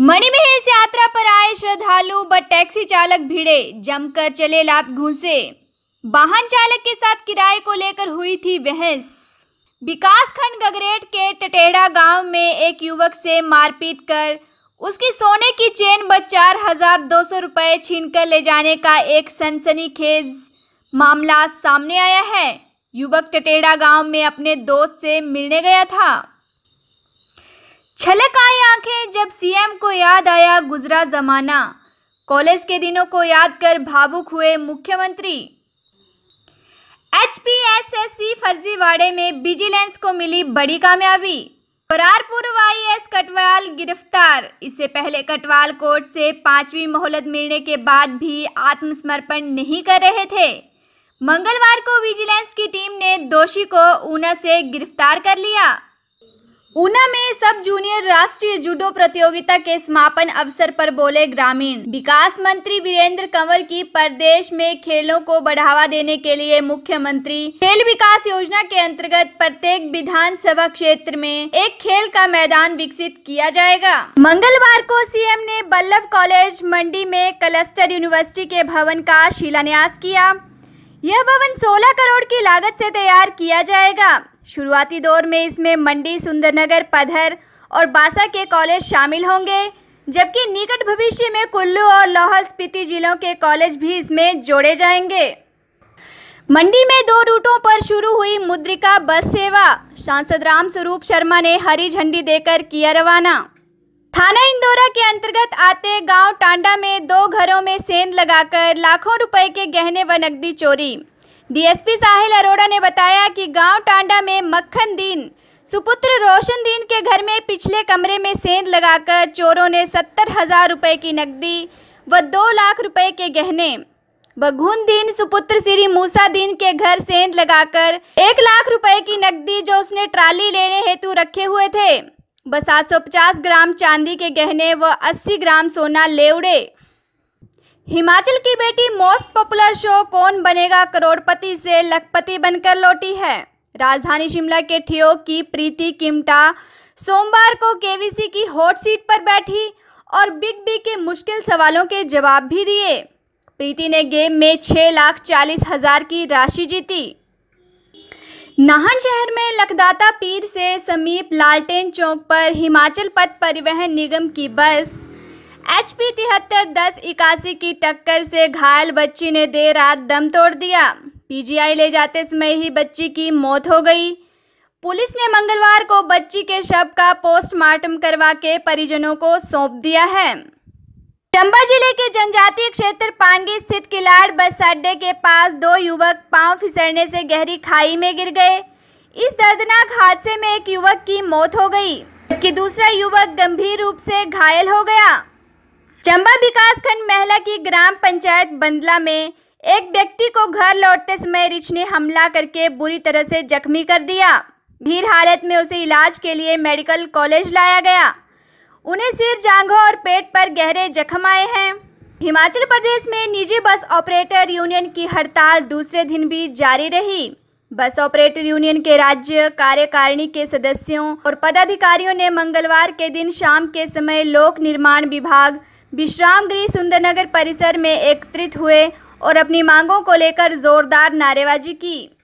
मणिमहेश यात्रा पर आए श्रद्धालु व टैक्सी चालक भिड़े जमकर चले लात घूसे वाहन चालक के साथ किराए को लेकर हुई थी बहस विकास खंड गगरेट के टटेड़ा गांव में एक युवक से मारपीट कर उसकी सोने की चेन व चार हजार दो सौ रुपये छीन कर ले जाने का एक सनसनीखेज मामला सामने आया है युवक टटेड़ा गांव में अपने दोस्त से मिलने गया था छलक आई आंखें जब सीएम को याद आया गुजरा जमाना कॉलेज के दिनों को याद कर भावुक हुए मुख्यमंत्री सी फर्जीवाड़े में विजिलेंस को मिली बड़ी कामयाबी करारपुर वाई एस कटवाल गिरफ्तार इससे पहले कटवाल कोर्ट से पांचवी मोहलत मिलने के बाद भी आत्मसमर्पण नहीं कर रहे थे मंगलवार को विजिलेंस की टीम ने दोषी को ऊना से गिरफ्तार कर लिया ऊना में सब जूनियर राष्ट्रीय जूडो प्रतियोगिता के समापन अवसर पर बोले ग्रामीण विकास मंत्री वीरेंद्र कंवर की प्रदेश में खेलों को बढ़ावा देने के लिए मुख्यमंत्री खेल विकास योजना के अंतर्गत प्रत्येक विधानसभा क्षेत्र में एक खेल का मैदान विकसित किया जाएगा मंगलवार को सीएम ने बल्लभ कॉलेज मंडी में क्लस्टर यूनिवर्सिटी के भवन का शिलान्यास किया यह भवन 16 करोड़ की लागत से तैयार किया जाएगा शुरुआती दौर में इसमें मंडी सुंदरनगर पधर और बासा के कॉलेज शामिल होंगे जबकि निकट भविष्य में कुल्लू और लाहौल स्पीति जिलों के कॉलेज भी इसमें जोड़े जाएंगे मंडी में दो रूटों पर शुरू हुई मुद्रिका बस सेवा सांसद राम स्वरूप शर्मा ने हरी झंडी देकर किया रवाना थाना इंदौरा के अंतर्गत आते गांव टांडा में दो घरों में सेंध लगाकर लाखों रुपए के गहने व नकदी चोरी डीएसपी साहिल अरोड़ा ने बताया कि गांव टांडा में मक्खन दीन सुपुत्र रोशन दीन के घर में पिछले कमरे में सेंध लगाकर चोरों ने सत्तर हजार रुपये की नकदी व दो लाख रुपए के गहने बघुन दीन सुपुत्र श्री मूसा दीन के घर सेंध लगाकर एक लाख रुपए की नकदी जो उसने ट्राली लेने हेतु रखे हुए थे व सात ग्राम चांदी के गहने व अस्सी ग्राम सोना ले उड़े हिमाचल की बेटी मोस्ट पॉपुलर शो कौन बनेगा करोड़पति से लखपति बनकर लौटी है राजधानी शिमला के ठियोग की प्रीति किमटा सोमवार को केवीसी की हॉट सीट पर बैठी और बिग बी के मुश्किल सवालों के जवाब भी दिए प्रीति ने गेम में छः लाख चालीस हजार की राशि जीती नाहन शहर में लखदाता पीर से समीप लालटेन चौक पर हिमाचल पथ परिवहन निगम की बस एच पी तिहत्तर दस इक्यासी की टक्कर से घायल बच्ची ने देर रात दम तोड़ दिया पीजीआई ले जाते समय ही बच्ची की मौत हो गई पुलिस ने मंगलवार को बच्ची के शव का पोस्टमार्टम करवा के परिजनों को सौंप दिया है चंबा जिले के जनजातीय क्षेत्र पांगी स्थित किलाड़ बस अड्डे के पास दो युवक पांव फिसलने से गहरी खाई में गिर गए इस दर्दनाक हादसे में एक युवक की मौत हो गई जबकि दूसरा युवक गंभीर रूप से घायल हो गया चंबा विकासखंड महिला की ग्राम पंचायत बंदला में एक व्यक्ति को घर लौटते समय रिच ने हमला करके बुरी तरह से जख्मी कर दिया भीड़ हालत में उसे इलाज के लिए मेडिकल कॉलेज लाया गया उन्हें सिर जांघों और पेट पर गहरे जख्म आए हैं हिमाचल प्रदेश में निजी बस ऑपरेटर यूनियन की हड़ताल दूसरे दिन भी जारी रही बस ऑपरेटर यूनियन के राज्य कार्यकारिणी के सदस्यों और पदाधिकारियों ने मंगलवार के दिन शाम के समय लोक निर्माण विभाग विश्राम गृह सुंदरनगर परिसर में एकत्रित हुए और अपनी मांगों को लेकर जोरदार नारेबाजी की